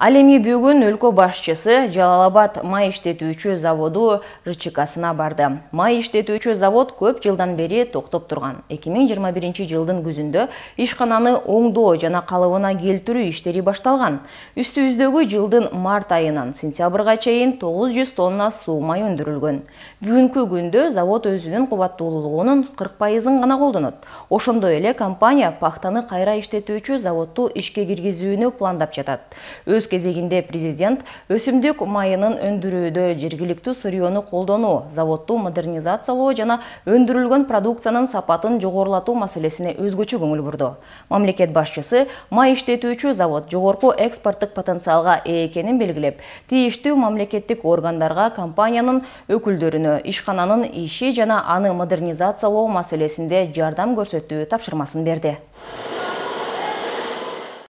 ал эми бүгүн өлкө башчысы жалал абад май иштетүүчү заводу жчксына барды май иштетүүчү завод көп жылдан бери токтоп турган 2021 жылдын күзүндө ишкананы оңдоо жана калыбына келтирүү иштери башталган үстүбүздөгү жылдын март айынан сентябрга чейин 900 тонна суу май өндүрүлгөн бүгүнкү күндө завод өзүнүн кубаттуулугунун 40%ын гана колдонот ошондой эле компания пахтаны кайра иштетүүчү заводду ишке киргизүүнү пландап жатат өз кезегинде президент өсүмдүк майынын өндүрүүдө жергиликтүү сырьену колдонуу заводту модернизациялоо жана өндүрүлгөн продукциянын сапатын жогорулатуу маселесине өзгөчө көңүл бурду мамлекет башчысы май иштетүүчү завод жогорку экспорттук потенциалга ээ экенин белгилеп тийиштүү мамлекеттик органдарга компаниянын өкүлдөрүнө ишкананын иши жана аны модернизациялоо маселесинде жардам көрсөтүү тапшырмасын берди